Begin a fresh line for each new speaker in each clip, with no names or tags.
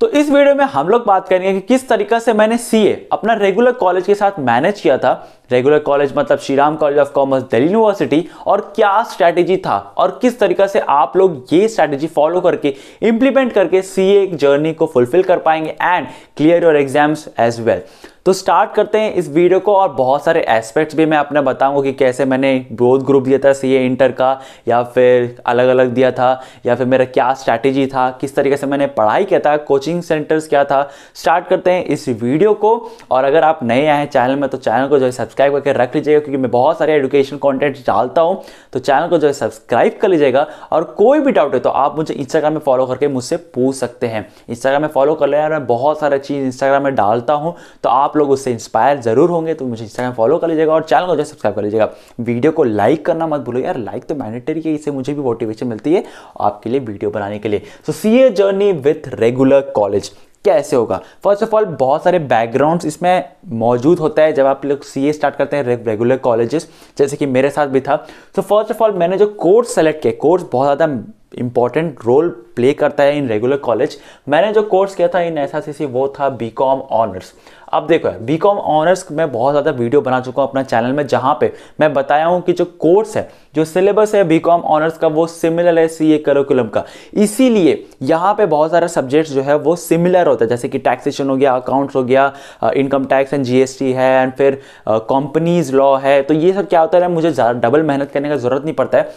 तो इस वीडियो में हम लोग बात करेंगे कि किस तरीका से मैंने सीए अपना रेगुलर कॉलेज के साथ मैनेज किया था रेगुलर कॉलेज मतलब Shri Ram college of commerce Delhi university और क्या स्ट्रैटेजी था और किस तरीका से आप लोग ये स्ट्रैटेजी फॉलो करके इंप्लीमेंट करके सीए जर्नी को फुलफिल कर पाएंगे and clear your exams as well तो स्टार्ट करते हैं इस वीडियो को और बहुत सारे एस्पेक्ट्स भी मैं अपने बताऊंगा कि कैसे मैंने ग्रोथ ग्रुप दिया था सी इंटर का या फिर अलग अलग दिया था या फिर मेरा क्या स्ट्रैटेजी था किस तरीके से मैंने पढ़ाई किया था कोचिंग सेंटर्स क्या था स्टार्ट करते हैं इस वीडियो को और अगर आप नए आए हैं चैनल में तो चैनल को जो है सब्सक्राइब करके रख लीजिएगा क्योंकि मैं बहुत सारे एडुकेशन कॉन्टेंट डालता हूँ तो चैनल को जो है सब्सक्राइब कर लीजिएगा और कोई भी डाउट है तो आप मुझे इंस्टाग्राम में फॉलो करके मुझसे पूछ सकते हैं इंस्टाग्राम में फॉलो कर लेना मैं बहुत सारा चीज़ इंस्टाग्राम में डालता हूँ तो आप आप लोग उससे इंस्पायर जरूर होंगे तो मुझे इंस्टाग्राम फॉलो कर लीजिएगा और चैनल को जो सब्सक्राइब कर लीजिएगा वीडियो को लाइक करना मत भूलो यार लाइक तो मैंडेटरी है इससे मुझे भी मोटिवेशन मिलती है आपके लिए वीडियो बनाने के लिए so C A journey with regular college कैसे होगा फर्स्ट ऑफ ऑल बहुत सारे बैकग्राउंड्स इसमें मौजूद होता है जब आप लोग सी स्टार्ट करते हैं रेगुलर कॉलेजेस जैसे कि मेरे साथ भी था तो फर्स्ट ऑफ ऑल मैंने जो कोर्स सेलेक्ट किया कोर्स बहुत ज़्यादा इम्पॉर्टेंट रोल प्ले करता है इन रेगुलर कॉलेज मैंने जो कोर्स किया था इन एस वो था बी कॉम ऑनर्स अब देखो बी कॉम ऑनर्स मैं बहुत ज़्यादा वीडियो बना चुका हूँ अपना चैनल में जहाँ पे मैं बताया हूँ कि जो कोर्स है जो सिलेबस है बी कॉम ऑनर्स का वो सिमिलर है सी ए करिकुलम का इसीलिए यहाँ पे बहुत सारा सब्जेक्ट्स जो है वो सिमिलर होता है जैसे कि टैक्सेशन हो गया अकाउंट्स हो गया इनकम टैक्स एंड जीएसटी है एंड फिर कंपनीज लॉ है तो ये सब क्या होता है मुझे डबल मेहनत करने का ज़रूरत नहीं पड़ता है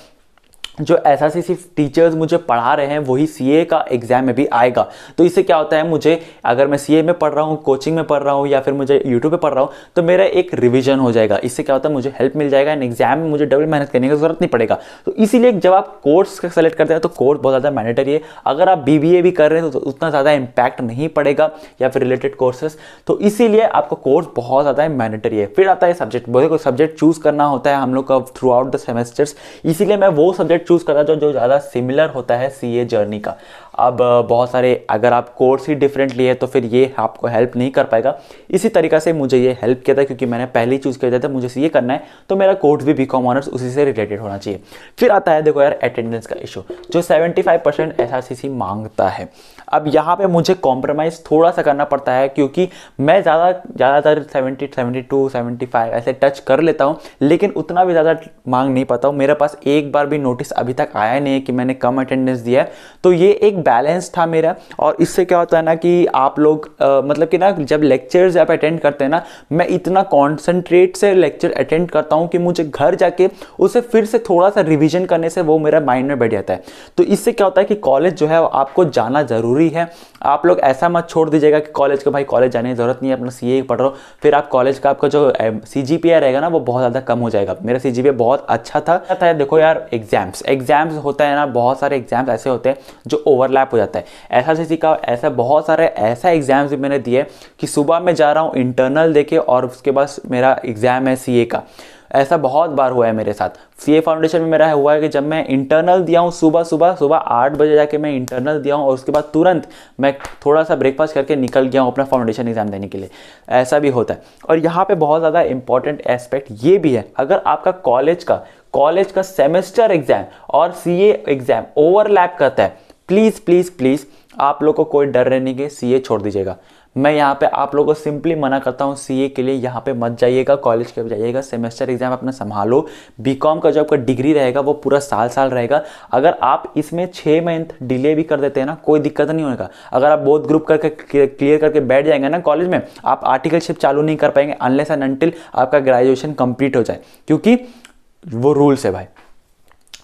जो एस आर सिर्फ टीचर्स मुझे पढ़ा रहे हैं वही सी ए का एग्ज़ाम में भी आएगा तो इससे क्या होता है मुझे अगर मैं सी ए में पढ़ रहा हूँ कोचिंग में पढ़ रहा हूँ या फिर मुझे यूट्यूब पे पढ़ रहा हूँ तो मेरा एक रिविजन हो जाएगा इससे क्या होता है मुझे हेल्प मिल जाएगा एंड एग्जाम में मुझे डबल मेहनत करने की ज़रूरत नहीं पड़ेगा तो इसीलिए जब आप कोर्स का सेलेक्ट करते हैं तो कोर्स बहुत ज़्यादा मैंडेटरी है अगर आप बी बी ए भी कर रहे हैं तो उतना ज़्यादा इम्पैक्ट नहीं पड़ेगा या फिर रिलेटेड कोर्सेस तो इसीलिए आपका कोर्स बहुत ज़्यादा मैंडेटरी है फिर आता है सब्जेक्ट बहुत सब्जेक्ट चूज़ करना होता है हम लोग का थ्रू आउट द सेमेस्टर्स इसीलिए मैं वो सब्जेक्ट सब्जेक्ट चूज़ करना जो जो ज़्यादा सिमिलर होता है सी जर्नी का अब बहुत सारे अगर आप कोर्स ही डिफरेंट लिए तो फिर ये आपको हेल्प नहीं कर पाएगा इसी तरीका से मुझे ये हेल्प किया था क्योंकि मैंने पहले ही चूज़ किया था मुझे सी करना है तो मेरा कोर्स भी बी ऑनर्स उसी से रिलेटेड होना चाहिए फिर आता है देखो यार अटेंडेंस का इशू जो सेवेंटी फाइव मांगता है अब यहाँ पर मुझे कॉम्प्रोमाइज़ थोड़ा सा करना पड़ता है क्योंकि मैं ज़्यादा ज़्यादातर सेवेंटी सेवेंटी 75 ऐसे टच कर लेता हूँ लेकिन उतना भी ज़्यादा मांग नहीं पाता हूँ मेरे पास एक बार भी नोटिस अभी तक आया नहीं है कि मैंने कम अटेंडेंस दिया है तो ये एक बैलेंस था मेरा और इससे क्या होता है ना कि आप लोग आ, मतलब कि ना जब लेक्चर्स आप अटेंड करते हैं ना मैं इतना कॉन्सेंट्रेट से लेक्चर अटेंड करता हूँ कि मुझे घर जाके उसे फिर से थोड़ा सा रिविजन करने से वो मेरा माइंड में बैठ जाता है तो इससे क्या होता है कि कॉलेज जो है आपको जाना ज़रूरी है आप लोग ऐसा मत छोड़ दीजिएगा कि कॉलेज का भाई कॉलेज जाने की ज़रूरत नहीं है अपना सी पढ़ रहे हो फिर आप कॉलेज का आपका जो सी जी पी आई रहेगा ना वो बहुत ज़्यादा कम हो जाएगा मेरा सी जी पी आई बहुत अच्छा था, था देखो यार एग्जाम्स एग्ज़ाम्स होता है ना बहुत सारे एग्ज़ाम्स ऐसे होते हैं जो ओवरलैप हो जाता है ऐसा सी का ऐसा बहुत सारे ऐसा एग्ज़ाम्स भी मैंने दिए कि सुबह मैं जा रहा हूँ इंटरनल देके और उसके बाद मेरा एग्ज़ाम है सी का ऐसा बहुत बार हुआ है मेरे साथ सी फाउंडेशन में मेरा हुआ है कि जब मैं इंटरनल दिया हूँ सुबह सुबह सुबह आठ बजे जाके मैं इंटरनल दिया हूँ और उसके बाद तुरंत मैं थोड़ा सा ब्रेकफास्ट करके निकल गया हूँ अपना फाउंडेशन एग्जाम देने के लिए ऐसा भी होता है और यहाँ पर बहुत ज़्यादा इंपॉर्टेंट एस्पेक्ट ये भी है अगर आपका कॉलेज का कॉलेज का सेमेस्टर एग्जाम और सी एग्जाम ओवरलैप करता है प्लीज़ प्लीज़ प्लीज़ आप लोग को कोई डर रहने के सी छोड़ दीजिएगा मैं यहाँ पे आप लोगों को सिंपली मना करता हूँ सीए के लिए यहाँ पे मत जाइएगा कॉलेज के जाइएगा सेमेस्टर एग्जाम अपना संभालो बीकॉम का जो आपका डिग्री रहेगा वो पूरा साल साल रहेगा अगर आप इसमें छः मंथ डिले भी कर देते हैं ना कोई दिक्कत नहीं होगा अगर आप बोध ग्रुप करके क्लियर करके बैठ जाएंगे ना कॉलेज में आप आर्टिकलशिप चालू नहीं कर पाएंगे अनलेस एंड अनटिल आपका ग्रेजुएशन कंप्लीट हो जाए क्योंकि वो रूल्स है भाई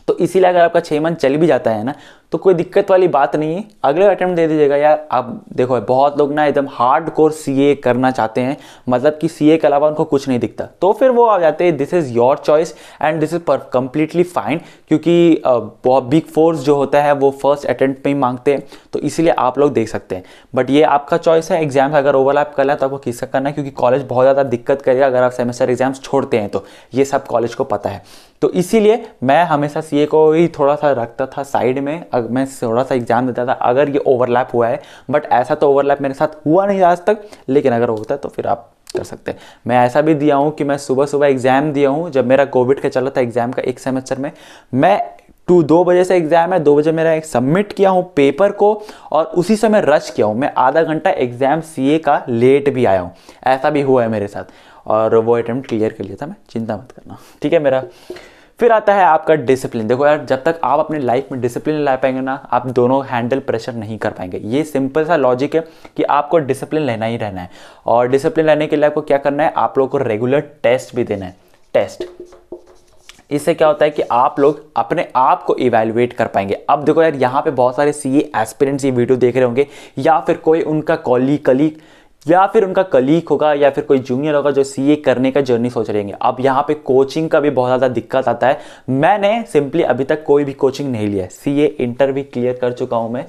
तो इसीलिए अगर आपका छः मंथ चल भी जाता है ना तो कोई दिक्कत वाली बात नहीं है अगले अटैम्प्ट दे दीजिएगा यार आप देखो बहुत लोग ना एकदम हार्ड कोर सी करना चाहते हैं मतलब कि सी के अलावा उनको कुछ नहीं दिखता तो फिर वो आ जाते हैं this is your choice and this is पर कम्प्लीटली फाइन क्योंकि बहुत बिग फोर्स जो होता है वो फर्स्ट अटैम्प्ट में ही मांगते हैं तो इसीलिए आप लोग देख सकते हैं बट ये आपका चॉइस है एग्जाम्स अगर ओवरलैप कर है तो आपको किसका करना है क्योंकि कॉलेज बहुत ज़्यादा दिक्कत करेगा अगर आप सेमेस्टर एग्जाम्स छोड़ते हैं तो ये सब कॉलेज को पता है तो इसीलिए मैं हमेशा सी को ही थोड़ा सा रखता था साइड में मैं थोड़ा सा एग्जाम देता था अगर ये ओवरलैप हुआ है बट ऐसा तो ओवरलैप मेरे साथ हुआ नहीं आज तक लेकिन अगर होता है तो फिर आप कर सकते हैं मैं ऐसा भी दिया हूँ कि मैं सुबह सुबह एग्ज़ाम दिया हूँ जब मेरा कोविड का चला था एग्ज़ाम का एक सेमेस्टर में मैं टू दो बजे से एग्ज़ाम है दो बजे मेरा एक सबमिट किया हूँ पेपर को और उसी समय रश किया हूँ मैं आधा घंटा एग्ज़ाम सी का लेट भी आया हूँ ऐसा भी हुआ है मेरे साथ और वो अटैम्प्ट क्लियर कर लिया था मैं चिंता मत करना ठीक है मेरा फिर आता है आपका डिसिप्लिन देखो यार जब तक आप अपने लाइफ में डिसिप्लिन ला पाएंगे ना आप दोनों हैंडल प्रेशर नहीं कर पाएंगे ये सिंपल सा लॉजिक है कि आपको डिसिप्लिन लेना ही रहना है और डिसिप्लिन लेने के लिए आपको क्या करना है आप लोग को रेगुलर टेस्ट भी देना है टेस्ट इससे क्या होता है कि आप लोग अपने आप को इवैल्यूएट कर पाएंगे अब देखो यार यहाँ पे बहुत सारे सी एस्पिरेंट्स ये वीडियो देख रहे होंगे या फिर कोई उनका कॉली कलीग या फिर उनका कलीग होगा या फिर कोई जूनियर होगा जो सीए करने का जर्नी सोच रहेंगे अब यहाँ पे कोचिंग का भी बहुत ज़्यादा दिक्कत आता है मैंने सिंपली अभी तक कोई भी कोचिंग नहीं लिया है सीए इंटर भी क्लियर कर चुका हूँ मैं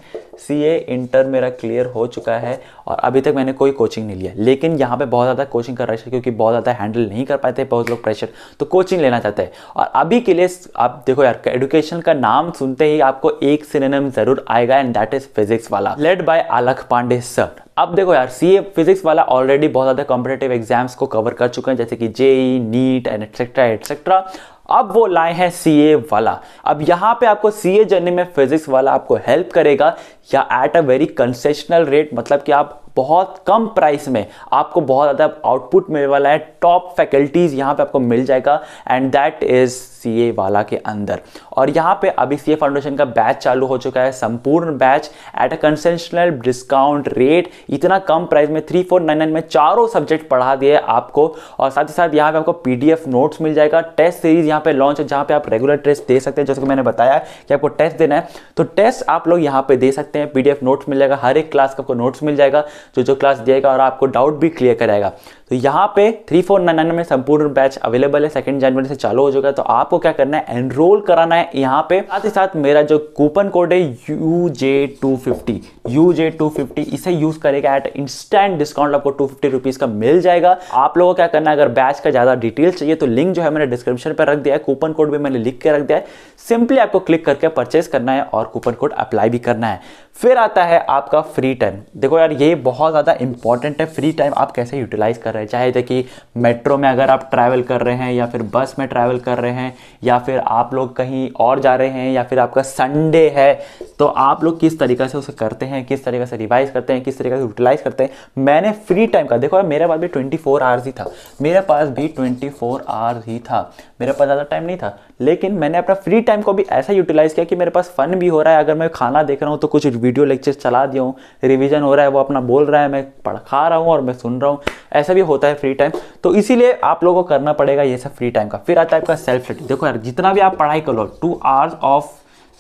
सी ए इंटर मेरा क्लियर हो चुका है और अभी तक मैंने कोई कोचिंग नहीं लिया लेकिन यहाँ पे बहुत ज़्यादा कोचिंग का रश है क्योंकि बहुत ज़्यादा हैंडल नहीं कर पाते बहुत लोग प्रेशर तो कोचिंग लेना चाहते हैं और अभी के लिए आप देखो यार एडुकेशन का नाम सुनते ही आपको एक सिनेम जरूर आएगा एंड दैट इज फिजिक्स वाला led by Alakh Pandey sir अब देखो यार सी फिजिक्स वाला ऑलरेडी बहुत ज़्यादा कॉम्पिटेटिव एग्जाम्स को कवर कर चुके हैं जैसे कि JEE NEET and etcetera etcetera अब वो लाए हैं सी वाला अब यहाँ पे आपको सी ए जर्नी में फिजिक्स वाला आपको हेल्प करेगा या at a very concessional rate मतलब कि आप बहुत कम प्राइस में आपको बहुत ज़्यादा आउटपुट मिलने वाला है टॉप फैकल्टीज़ यहाँ पे आपको मिल जाएगा and that is C A वाला के अंदर और यहाँ पे अभी सी ए फाउंडेशन का बैच चालू हो चुका है संपूर्ण batch at a concessional discount rate इतना कम प्राइस में थ्री फोर नाइन नाइन में चारों सब्जेक्ट पढ़ा दिए आपको और साथ ही साथ यहाँ पे आपको पी डी एफ नोट्स मिल जाएगा टेस्ट सीरीज यहाँ पे लॉन्च है जहाँ पे आप रेगुलर टेस्ट दे सकते हैं जैसे कि मैंने बताया कि आपको टेस्ट देना है तो टेस्ट आप लोग यहाँ पे दे सकते हैं पी डी एफ नोट्स मिल जाएगा हर एक क्लास का आपको नोट्स मिल जाएगा जो जो क्लास देगा और आपको डाउट भी क्लियर कराएगा तो यहाँ पे थ्री फोर नाइन नाइन में संपूर्ण बैच अवेलेबल है सेकेंड जनवरी से चालू हो चुका है तो आपको क्या करना है एनरोल कराना है यहाँ पे साथ ही साथ मेरा जो कूपन कोड है U J two fifty U J two fifty इसे यूज करेगा एट इंस्टेंट डिस्काउंट आपको टू फिफ्टी रुपीज का मिल जाएगा आप लोगों को क्या करना है अगर बैच का ज्यादा डिटेल्स चाहिए तो लिंक जो है मैंने डिस्क्रिप्शन पर रख दिया है कूपन कोड भी मैंने लिख के रख दिया है सिंपली आपको क्लिक करके परचेस करना है और कूपन कोड अप्लाई भी करना है फिर आता है आपका फ्री टाइम देखो यार ये बहुत ज़्यादा इंपॉर्टेंट है फ्री टाइम आप कैसे यूटिलाइज़ कर रहे हैं चाहे देखिए मेट्रो में अगर आप ट्रैवल कर रहे हैं या फिर बस में ट्रैवल कर रहे हैं या फिर आप लोग कहीं और जा रहे हैं या फिर आपका संडे है तो आप लोग किस तरीके से उसे करते हैं किस तरीके से रिवाइज़ करते हैं किस तरीके से यूटिलाइज़ करते हैं मैंने फ्री टाइम का देखो यार मेरे पास भी ट्वेंटी फोर आवर्स ही था मेरे पास भी ट्वेंटी फोर आवर्स ही था मेरे पास ज़्यादा टाइम नहीं था लेकिन मैंने अपना फ्री टाइम को भी ऐसा यूटिलाइज़ किया कि मेरे पास फ़न भी हो रहा है अगर मैं खाना देख रहा हूँ तो कुछ वीडियो लेक्चर चला दिया हूँ रिविज़न हो रहा है वो अपना बोल रहा है मैं पढ़ा रहा हूँ और मैं सुन रहा हूँ ऐसा भी होता है फ्री टाइम तो इसीलिए आप लोगों को करना पड़ेगा ये सब फ्री टाइम का फिर आता है आपका सेल्फ स्टडी देखो यार जितना भी आप पढ़ाई कर लो two hours of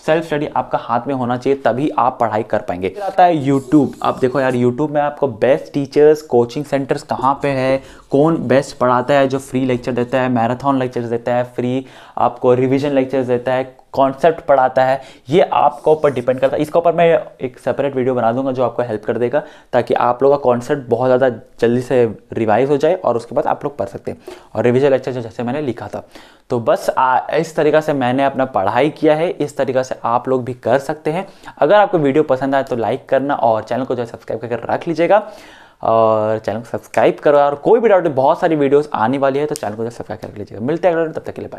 self study आपका हाथ में होना चाहिए तभी आप पढ़ाई कर पाएंगे फिर आता है यूट्यूब आप देखो यार यूट्यूब में आपको बेस्ट टीचर्स कोचिंग सेंटर्स कहाँ पे है कौन बेस्ट पढ़ाता है जो फ्री लेक्चर देता है मैराथन लेक्चर्स देता है फ्री आपको रिविजन लेक्चर्स देता है कॉन्सेप्ट पढ़ाता है ये आपके ऊपर डिपेंड करता है इसके ऊपर मैं एक सेपरेट वीडियो बना दूंगा जो आपको हेल्प कर देगा ताकि आप लोग का कॉन्सेप्ट बहुत ज़्यादा जल्दी से रिवाइज हो जाए और उसके बाद आप लोग पढ़ सकते हैं और रिविजन लेक्चर जैसे मैंने लिखा था तो बस आ, इस तरीका से मैंने अपना पढ़ाई किया है इस तरीका से आप लोग भी कर सकते हैं अगर आपको वीडियो पसंद आए तो लाइक करना और चैनल को जो है सब्सक्राइब करके रख लीजिएगा और चैनल को सब्सक्राइब करो और कोई भी डाउट बहुत सारी वीडियोस आने वाली है तो चैनल को जो सब्सक्राइब कर लीजिएगा मिलते हैं तब तक के लिए बाय